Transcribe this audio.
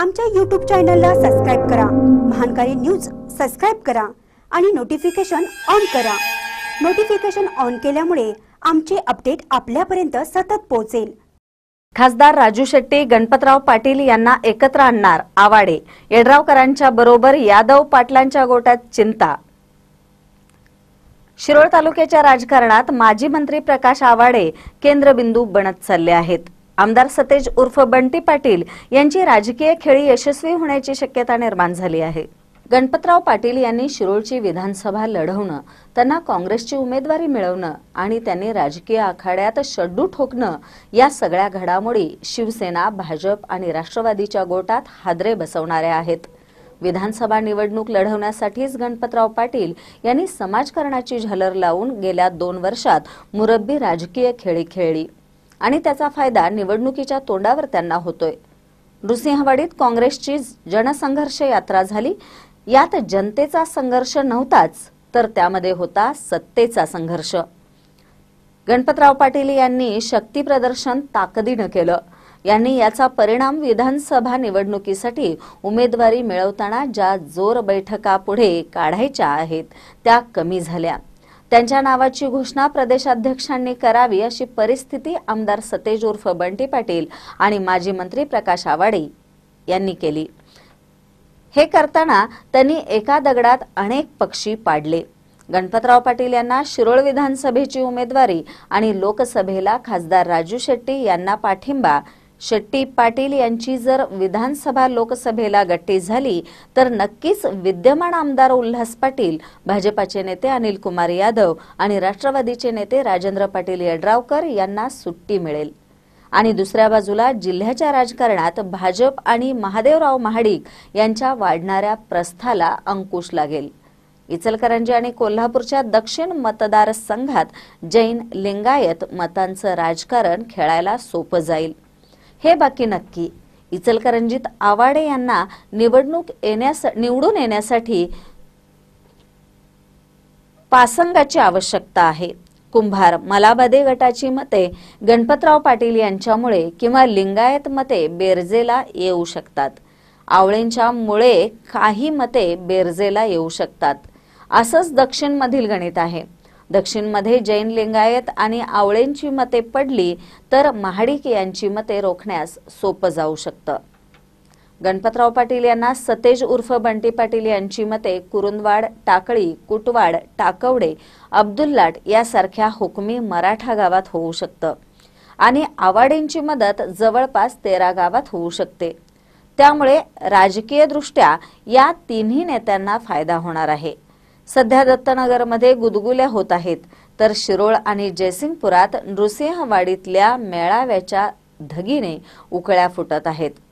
आमच्या यूट्यूब चॅनलला सबस्क्राईब करा महानकारी न्यूज सबस्क्राईब करा आणि नोटिफिकेशन ऑन करा नोटिफिकेशन ऑन केल्यामुळे आमचे अपडेट आपल्यापर्यंत सतत पोहोचेल खासदार राजू शेट्टी गणपतराव पाटील यांना एकत्र आणणार आवाडे येड्रावकरांच्या बरोबर यादव पाटलांच्या गोट्यात चिंता शिरोळ तालुक्याच्या राजकारणात माजी मंत्री प्रकाश आवाडे केंद्रबिंदू बनत चालले आहेत आमदार सतेज उर्फ बंटी पाटील यांची राजकीय खेळी यशस्वी होण्याची शक्यता निर्माण झाली आहे गणपतराव पाटील यांनी शिरोळची विधानसभा लढवणं त्यांना काँग्रेसची उमेदवारी मिळवणं आणि त्यांनी राजकीय आखाड्यात शड्डू ठोकणं या सगळ्या घडामोडी शिवसेना भाजप आणि राष्ट्रवादीच्या गोटात हादरे बसवणाऱ्या आहेत विधानसभा निवडणूक लढवण्यासाठीच गणपतराव पाटील यांनी समाजकारणाची झलर लावून गेल्या दोन वर्षात मुरब्बी राजकीय खेळी खेळली आणि त्याचा फायदा निवडणुकीच्या तोंडावर त्यांना होतोय नृसिंहवाडीत काँग्रेसची जनसंघर्ष यात्रा झाली यात जनतेचा संघर्ष नव्हताच तर त्यामध्ये होता सत्तेचा संघर्ष गणपतराव पाटील यांनी शक्ती प्रदर्शन ताकदीनं केलं यांनी याचा परिणाम विधानसभा निवडणुकीसाठी उमेदवारी मिळवताना ज्या जोर बैठका पुढे काढायच्या आहेत त्या कमी झाल्या त्यांच्या नावाची घोषणा प्रदेशाध्यक्षांनी करावी अशी परिस्थिती आमदार सतेज उर्फ बंटी पाटील आणि माजी मंत्री प्रकाश आवाडे यांनी केली हे करताना त्यांनी एका दगडात अनेक पक्षी पाडले गणपतराव पाटील यांना शिरोळ विधानसभेची उमेदवारी आणि लोकसभेला खासदार राजू शेट्टी यांना पाठिंबा शेट्टी पाटील यांची जर विधानसभा लोकसभेला गट्टी झाली तर नक्कीच विद्यमान आमदार उल्हास पाटील भाजपाचे नेते अनिल कुमार यादव आणि राष्ट्रवादीचे नेते राजेंद्र पाटील यड्रावकर यांना सुट्टी मिळेल आणि दुसऱ्या बाजूला जिल्ह्याच्या राजकारणात भाजप आणि महादेवराव महाडिक यांच्या वाढणाऱ्या प्रस्थाला अंकुश लागेल इचलकरंजी आणि कोल्हापूरच्या दक्षिण मतदारसंघात जैन लिंगायत मतांचं राजकारण खेळायला सोपं जाईल हे बाकी नक्की इचलकरंजीत आवाडे यांना निवडणूक येण्यास निवडून येण्यासाठी पासंगाची आवश्यकता आहे कुंभार मलाबादे गटाची मते गणपतराव पाटील यांच्यामुळे किंवा लिंगायत मते बेरजेला येऊ शकतात आवळेंच्या मुळे काही मते बेरजेला येऊ शकतात असंच दक्षिणमधील गणित आहे दक्षिणमध्ये जैन लिंगायत आणि आवळेंची मते पडली तर महाडिक यांची मते रोखण्यास सोपं जाऊ शकतं गणपतराव पाटील यांना सतेज उर्फ बंटी पाटील यांची मते कुरुंदवाड टाकळी कुटवाड टाकवडे अब्दुल्लाट यासारख्या हुकमी मराठा गावात होऊ शकतं आणि आवाडेंची मदत जवळपास तेरा गावात होऊ शकते त्यामुळे राजकीयदृष्ट्या या तिन्ही नेत्यांना फायदा होणार आहे सध्या दत्तनगरमध्ये गुदगुल्या होत आहेत तर शिरोळ आणि जयसिंगपुरात नृसिंहवाडीतल्या मेळाव्याच्या धगीने उकळ्या फुटत आहेत